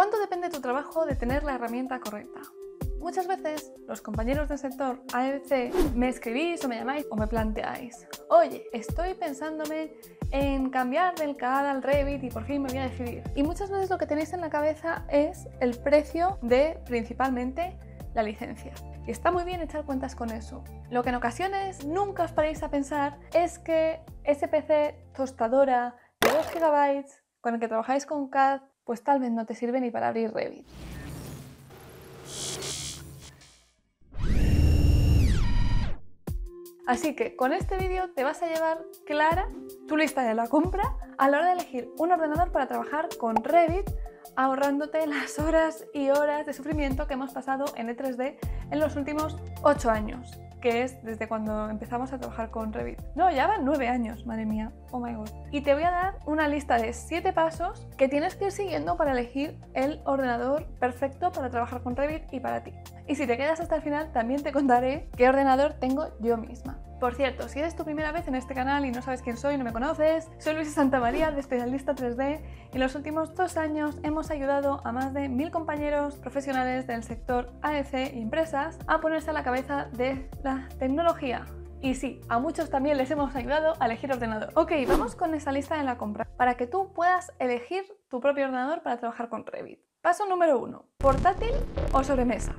¿Cuánto depende tu trabajo de tener la herramienta correcta? Muchas veces los compañeros del sector veces me escribís o me llamáis o me planteáis, oye, estoy pensándome en cambiar del CAD al Revit y por fin me voy a decidir. Y muchas veces lo que tenéis en la cabeza es el precio de principalmente la licencia. Y está muy bien echar cuentas con eso. Lo que en ocasiones nunca os paréis a pensar es que ese PC tostadora de 2 GB con el que trabajáis con CAD pues tal vez no te sirve ni para abrir Revit. Así que con este vídeo te vas a llevar clara tu lista de la compra a la hora de elegir un ordenador para trabajar con Revit, ahorrándote las horas y horas de sufrimiento que hemos pasado en E3D en los últimos 8 años que es desde cuando empezamos a trabajar con Revit. No, ya van nueve años, madre mía, oh my god. Y te voy a dar una lista de siete pasos que tienes que ir siguiendo para elegir el ordenador perfecto para trabajar con Revit y para ti. Y si te quedas hasta el final, también te contaré qué ordenador tengo yo misma. Por cierto, si eres tu primera vez en este canal y no sabes quién soy, no me conoces, soy Luisa María de Especialista 3D y en los últimos dos años hemos ayudado a más de mil compañeros profesionales del sector AEC y empresas a ponerse a la cabeza de la tecnología. Y sí, a muchos también les hemos ayudado a elegir ordenador. Ok, vamos con esa lista de la compra para que tú puedas elegir tu propio ordenador para trabajar con Revit. Paso número uno: Portátil o sobremesa.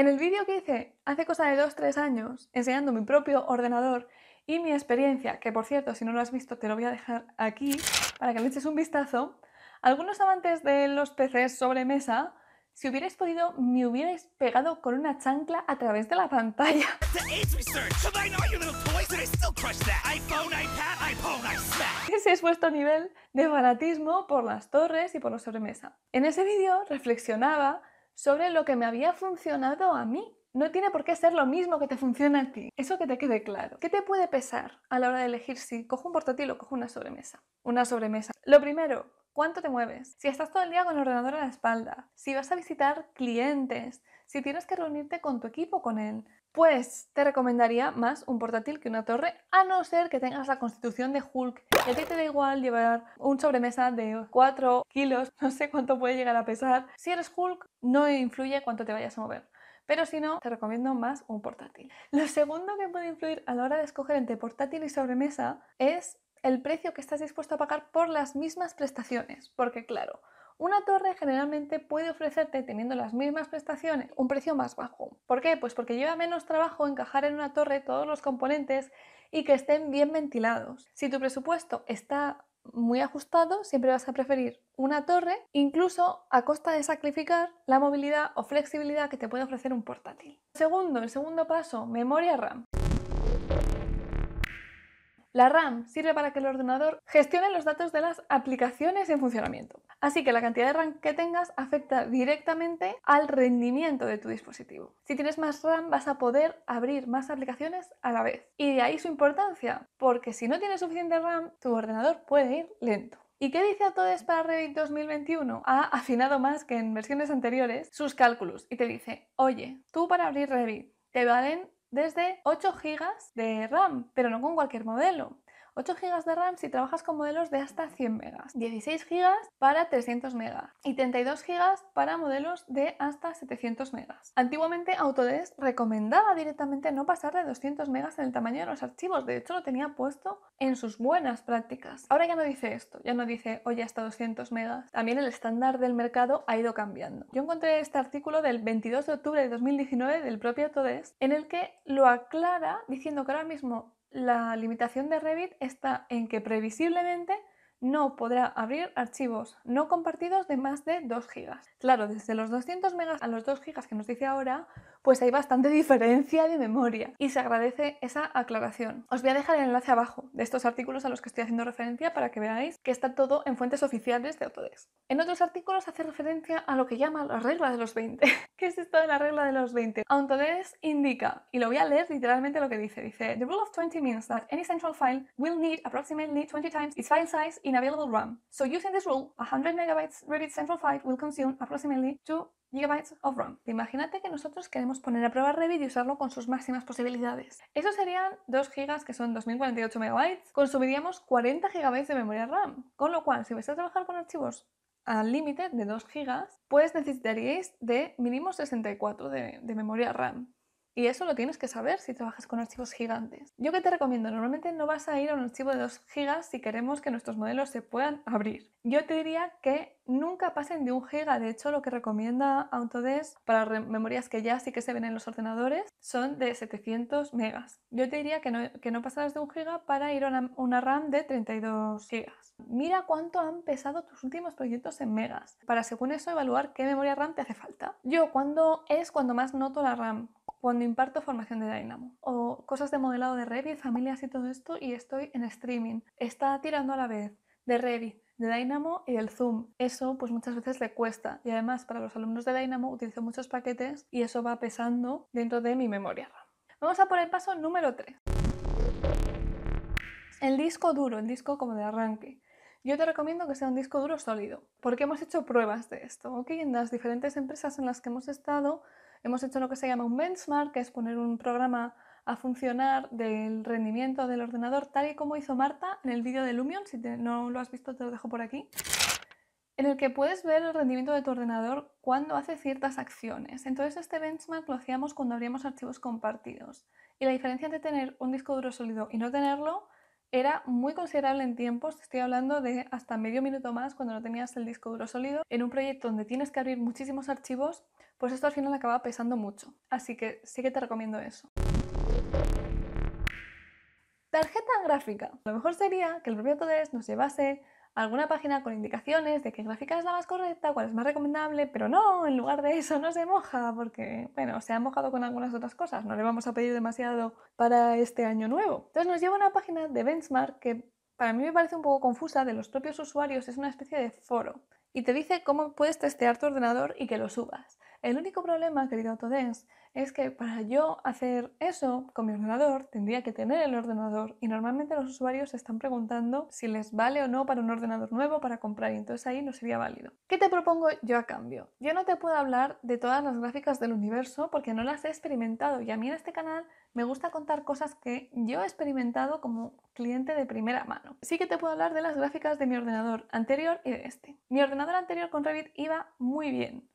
En el vídeo que hice hace cosa de 2-3 años, enseñando mi propio ordenador y mi experiencia, que por cierto, si no lo has visto, te lo voy a dejar aquí para que le eches un vistazo, algunos amantes de los PCs sobremesa si hubierais podido, me hubierais pegado con una chancla a través de la pantalla. Ese es vuestro nivel de fanatismo por las torres y por los sobremesa. En ese vídeo reflexionaba sobre lo que me había funcionado a mí. No tiene por qué ser lo mismo que te funciona a ti. Eso que te quede claro. ¿Qué te puede pesar a la hora de elegir si cojo un portátil o cojo una sobremesa? Una sobremesa. Lo primero, ¿cuánto te mueves? Si estás todo el día con el ordenador a la espalda, si vas a visitar clientes, si tienes que reunirte con tu equipo, con él, pues te recomendaría más un portátil que una torre, a no ser que tengas la constitución de Hulk y a ti te da igual llevar un sobremesa de 4 kilos, no sé cuánto puede llegar a pesar. Si eres Hulk, no influye cuánto te vayas a mover. Pero si no, te recomiendo más un portátil. Lo segundo que puede influir a la hora de escoger entre portátil y sobremesa es el precio que estás dispuesto a pagar por las mismas prestaciones. Porque claro, una torre generalmente puede ofrecerte, teniendo las mismas prestaciones, un precio más bajo. ¿Por qué? Pues porque lleva menos trabajo encajar en una torre todos los componentes y que estén bien ventilados. Si tu presupuesto está muy ajustado, siempre vas a preferir una torre, incluso a costa de sacrificar la movilidad o flexibilidad que te puede ofrecer un portátil. Segundo, el segundo paso, memoria RAM. La RAM sirve para que el ordenador gestione los datos de las aplicaciones en funcionamiento. Así que la cantidad de RAM que tengas afecta directamente al rendimiento de tu dispositivo. Si tienes más RAM vas a poder abrir más aplicaciones a la vez. Y de ahí su importancia, porque si no tienes suficiente RAM, tu ordenador puede ir lento. ¿Y qué dice Autodesk para Revit 2021? Ha afinado más que en versiones anteriores sus cálculos y te dice, oye, tú para abrir Revit te valen desde 8 GB de RAM, pero no con cualquier modelo. 8 GB de RAM si trabajas con modelos de hasta 100 MB, 16 GB para 300 MB y 32 GB para modelos de hasta 700 MB. Antiguamente Autodesk recomendaba directamente no pasar de 200 MB en el tamaño de los archivos, de hecho lo tenía puesto en sus buenas prácticas. Ahora ya no dice esto, ya no dice oye hasta 200 MB, También el estándar del mercado ha ido cambiando. Yo encontré este artículo del 22 de octubre de 2019 del propio Autodesk en el que lo aclara diciendo que ahora mismo la limitación de Revit está en que previsiblemente no podrá abrir archivos no compartidos de más de 2 GB. Claro, desde los 200 MB a los 2 GB que nos dice ahora, pues hay bastante diferencia de memoria y se agradece esa aclaración. Os voy a dejar el enlace abajo de estos artículos a los que estoy haciendo referencia para que veáis que está todo en fuentes oficiales de Autodesk. En otros artículos hace referencia a lo que llama la regla de los 20. ¿Qué es esto de la regla de los 20? Autodesk indica, y lo voy a leer literalmente lo que dice, dice The rule of 20 means that any central file will need approximately 20 times its file size in available RAM. So using this rule, a 100 megabytes Revit central file will consume approximately 2 Gigabytes of RAM. Imagínate que nosotros queremos poner a prueba Revit y usarlo con sus máximas posibilidades. Eso serían 2 GB, que son 2048 MB. Consumiríamos 40 GB de memoria RAM. Con lo cual, si vais a trabajar con archivos al límite de 2 GB, pues necesitaríais de mínimo 64 de memoria RAM. Y eso lo tienes que saber si trabajas con archivos gigantes. Yo que te recomiendo, normalmente no vas a ir a un archivo de 2 GB si queremos que nuestros modelos se puedan abrir. Yo te diría que nunca pasen de 1 GB. De hecho, lo que recomienda Autodesk para memorias que ya sí que se ven en los ordenadores son de 700 megas. Yo te diría que no, que de 1 GB para ir a una, RAM de 32 GB. Mira cuánto han pesado tus últimos proyectos en megas para según eso evaluar qué memoria RAM te hace falta. Yo, ¿cuándo es cuando más noto la RAM? cuando imparto formación de Dynamo o cosas de modelado de Revit, familias y todo esto y estoy en streaming. Está tirando a la vez de Revit, de Dynamo y el Zoom. Eso pues muchas veces le cuesta y además para los alumnos de Dynamo utilizo muchos paquetes y eso va pesando dentro de mi memoria RAM. Vamos a por el paso número 3. El disco duro, el disco como de arranque. Yo te recomiendo que sea un disco duro sólido, porque hemos hecho pruebas de esto, ¿ok? En las diferentes empresas en las que hemos estado Hemos hecho lo que se llama un benchmark, que es poner un programa a funcionar del rendimiento del ordenador, tal y como hizo Marta en el vídeo de Lumion. Si no lo has visto, te lo dejo por aquí. En el que puedes ver el rendimiento de tu ordenador cuando hace ciertas acciones. Entonces, este benchmark lo hacíamos cuando abríamos archivos compartidos. Y la diferencia entre tener un disco duro sólido y no tenerlo era muy considerable en tiempos, estoy hablando de hasta medio minuto más cuando no tenías el disco duro sólido. En un proyecto donde tienes que abrir muchísimos archivos, pues esto al final acaba pesando mucho. Así que sí que te recomiendo eso. Tarjeta gráfica. Lo mejor sería que el propio Todes nos llevase alguna página con indicaciones de qué gráfica es la más correcta, cuál es más recomendable, pero no, en lugar de eso no se moja, porque, bueno, se ha mojado con algunas otras cosas, no le vamos a pedir demasiado para este año nuevo. Entonces nos lleva a una página de benchmark que para mí me parece un poco confusa, de los propios usuarios, es una especie de foro, y te dice cómo puedes testear tu ordenador y que lo subas. El único problema, querido Autodesk, es que para yo hacer eso con mi ordenador tendría que tener el ordenador y normalmente los usuarios se están preguntando si les vale o no para un ordenador nuevo para comprar y entonces ahí no sería válido. ¿Qué te propongo yo a cambio? Yo no te puedo hablar de todas las gráficas del universo porque no las he experimentado y a mí en este canal me gusta contar cosas que yo he experimentado como cliente de primera mano. Sí que te puedo hablar de las gráficas de mi ordenador anterior y de este. Mi ordenador anterior con Revit iba muy bien.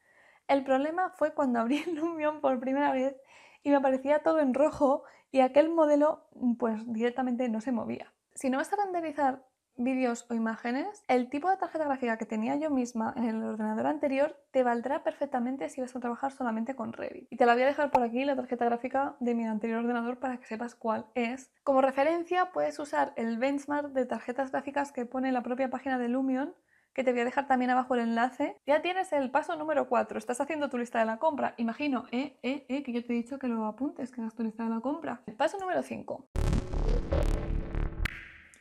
El problema fue cuando abrí Lumion por primera vez y me aparecía todo en rojo y aquel modelo mm, pues directamente no se movía. Si no vas a renderizar vídeos o imágenes, el tipo de tarjeta gráfica que tenía yo misma en el ordenador anterior te valdrá perfectamente si vas a trabajar solamente con Revit. Y te la voy a dejar por aquí, la tarjeta gráfica de mi anterior ordenador, para que sepas cuál es. Como referencia, puedes usar el benchmark de tarjetas gráficas que pone la propia página de Lumion que te voy a dejar también abajo el enlace. Ya tienes el paso número 4. Estás haciendo tu lista de la compra. Imagino, eh, eh, eh, que yo te he dicho que lo apuntes, que hagas tu lista de la compra. El paso número 5.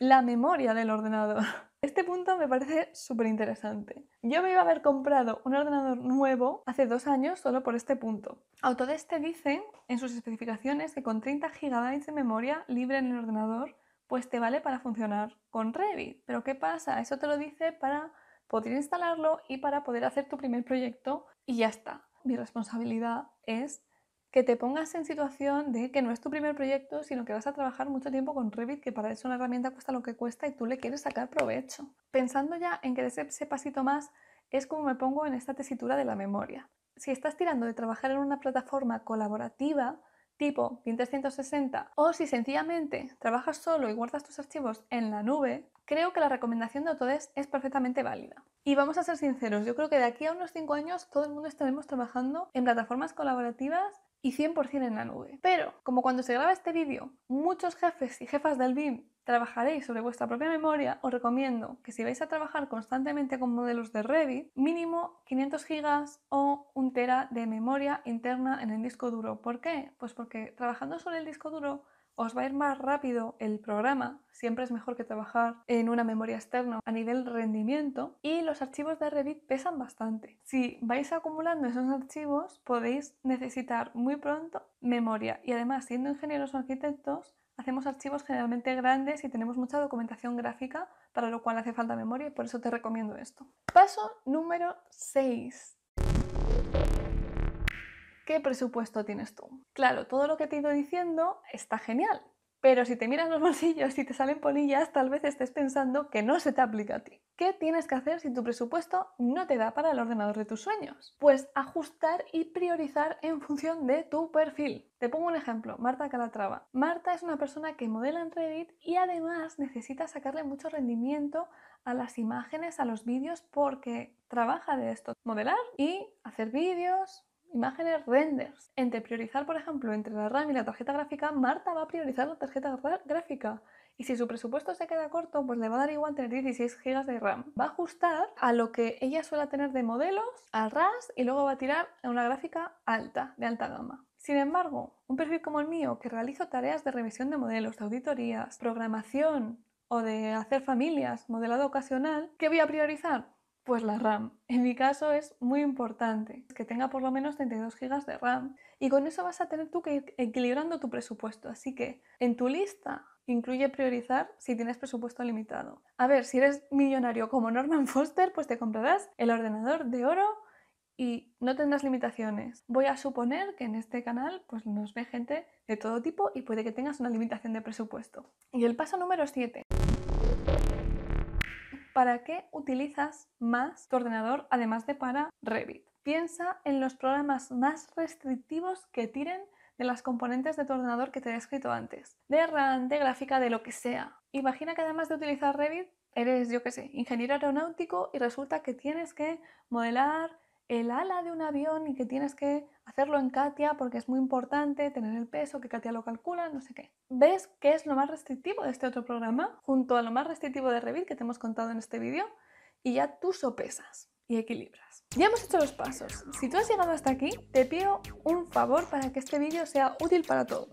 La memoria del ordenador. Este punto me parece súper interesante. Yo me iba a haber comprado un ordenador nuevo hace dos años solo por este punto. Autodesk te dice en sus especificaciones que con 30 GB de memoria libre en el ordenador, pues te vale para funcionar con Revit. Pero ¿qué pasa? Eso te lo dice para poder instalarlo y para poder hacer tu primer proyecto y ya está. Mi responsabilidad es que te pongas en situación de que no es tu primer proyecto, sino que vas a trabajar mucho tiempo con Revit, que para eso una herramienta cuesta lo que cuesta y tú le quieres sacar provecho. Pensando ya en que de ese pasito más, es como me pongo en esta tesitura de la memoria. Si estás tirando de trabajar en una plataforma colaborativa, tipo BIM 360 o si sencillamente trabajas solo y guardas tus archivos en la nube, creo que la recomendación de Autodesk es perfectamente válida. Y vamos a ser sinceros, yo creo que de aquí a unos 5 años todo el mundo estaremos trabajando en plataformas colaborativas y 100% en la nube. Pero, como cuando se graba este vídeo, muchos jefes y jefas del BIM trabajaréis sobre vuestra propia memoria, os recomiendo que si vais a trabajar constantemente con modelos de Revit, mínimo 500 gigas o un tera de memoria interna en el disco duro. ¿Por qué? Pues porque trabajando sobre el disco duro os va a ir más rápido el programa, siempre es mejor que trabajar en una memoria externa a nivel rendimiento y los archivos de Revit pesan bastante. Si vais acumulando esos archivos podéis necesitar muy pronto memoria y además siendo ingenieros o arquitectos Hacemos archivos generalmente grandes y tenemos mucha documentación gráfica, para lo cual hace falta memoria y por eso te recomiendo esto. Paso número 6. ¿Qué presupuesto tienes tú? Claro, todo lo que te he ido diciendo está genial, pero si te miras los bolsillos y te salen polillas, tal vez estés pensando que no se te aplica a ti. ¿Qué tienes que hacer si tu presupuesto no te da para el ordenador de tus sueños? Pues ajustar y priorizar en función de tu perfil. Te pongo un ejemplo, Marta Calatrava. Marta es una persona que modela en Reddit y además necesita sacarle mucho rendimiento a las imágenes, a los vídeos, porque trabaja de esto, modelar y hacer vídeos, imágenes renders. Entre priorizar, por ejemplo, entre la RAM y la tarjeta gráfica, Marta va a priorizar la tarjeta gráfica. Y si su presupuesto se queda corto, pues le va a dar igual tener 16 GB de RAM. Va a ajustar a lo que ella suele tener de modelos, al RAS, y luego va a tirar a una gráfica alta, de alta gama. Sin embargo, un perfil como el mío, que realizo tareas de revisión de modelos, de auditorías, programación o de hacer familias, modelado ocasional, ¿qué voy a priorizar? Pues la RAM. En mi caso es muy importante que tenga por lo menos 32 GB de RAM. Y con eso vas a tener tú que ir equilibrando tu presupuesto. Así que en tu lista incluye priorizar si tienes presupuesto limitado. A ver, si eres millonario como Norman Foster, pues te comprarás el ordenador de oro y no tendrás limitaciones. Voy a suponer que en este canal pues nos ve gente de todo tipo y puede que tengas una limitación de presupuesto. Y el paso número 7 para qué utilizas más tu ordenador además de para Revit. Piensa en los programas más restrictivos que tiren de las componentes de tu ordenador que te he escrito antes, de RAM, de gráfica, de lo que sea. Imagina que además de utilizar Revit, eres, yo qué sé, ingeniero aeronáutico y resulta que tienes que modelar el ala de un avión y que tienes que hacerlo en Katia porque es muy importante tener el peso, que Katia lo calcula, no sé qué. ¿Ves qué es lo más restrictivo de este otro programa? Junto a lo más restrictivo de Revit que te hemos contado en este vídeo y ya tú sopesas y equilibras. Ya hemos hecho los pasos. Si tú has llegado hasta aquí, te pido un favor para que este vídeo sea útil para todos.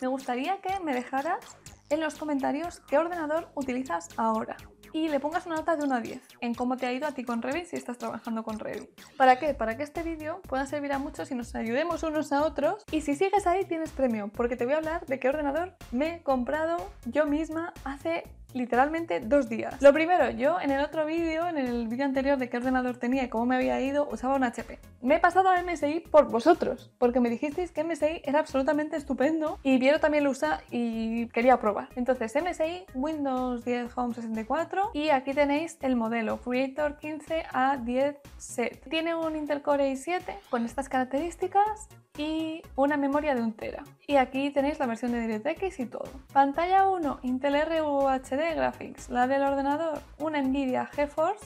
Me gustaría que me dejaras en los comentarios qué ordenador utilizas ahora y le pongas una nota de 1 a 10 en cómo te ha ido a ti con Revit si estás trabajando con Revit. ¿Para qué? Para que este vídeo pueda servir a muchos y nos ayudemos unos a otros. Y si sigues ahí tienes premio, porque te voy a hablar de qué ordenador me he comprado yo misma hace literalmente dos días. Lo primero, yo en el otro vídeo, en el vídeo anterior de qué ordenador tenía y cómo me había ido, usaba un HP. Me he pasado a MSI por vosotros, porque me dijisteis que MSI era absolutamente estupendo y Viero también lo usa y quería probar. Entonces, MSI, Windows 10 Home 64 y aquí tenéis el modelo Creator 15A10 Set. Tiene un Intel Core i7 con estas características y una memoria de un tera. Y aquí tenéis la versión de DirectX y todo. Pantalla 1, Intel RUHD Graphics, la del ordenador, una Nvidia GeForce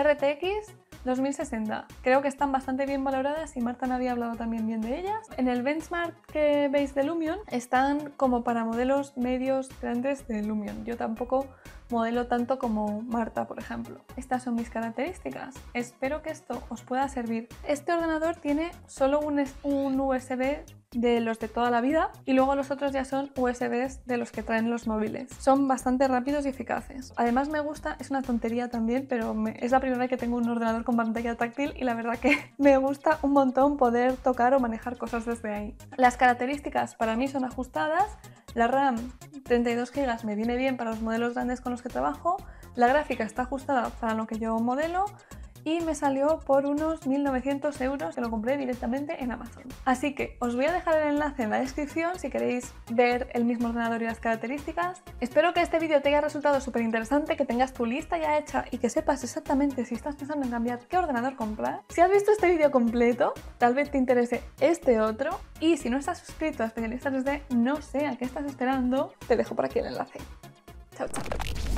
RTX 2060. Creo que están bastante bien valoradas y Marta no había hablado también bien de ellas. En el benchmark que veis de Lumion están como para modelos medios grandes de Lumion. Yo tampoco modelo tanto como Marta, por ejemplo. Estas son mis características. Espero que esto os pueda servir. Este ordenador tiene solo un, USB de los de toda la vida y luego los otros ya son USBs de los que traen los móviles. Son bastante rápidos y eficaces. Además me gusta, es una tontería también, pero es la primera vez que tengo un ordenador con pantalla táctil y la verdad que me gusta un montón poder tocar o manejar cosas desde ahí. Las características para mí son ajustadas, la RAM 32 GB me viene bien para los modelos grandes con los que trabajo. La gráfica está ajustada para lo que yo modelo y me salió por unos 1.900 euros que lo compré directamente en Amazon. Así que os voy a dejar el enlace en la descripción si queréis ver el mismo ordenador y las características. Espero que este vídeo te haya resultado súper interesante, que tengas tu lista ya hecha y que sepas exactamente si estás pensando en cambiar qué ordenador comprar. Si has visto este vídeo completo, tal vez te interese este otro y si no estás suscrito a Especialistas 3D, no sé a qué estás esperando, te dejo por aquí el enlace. Chao, chao.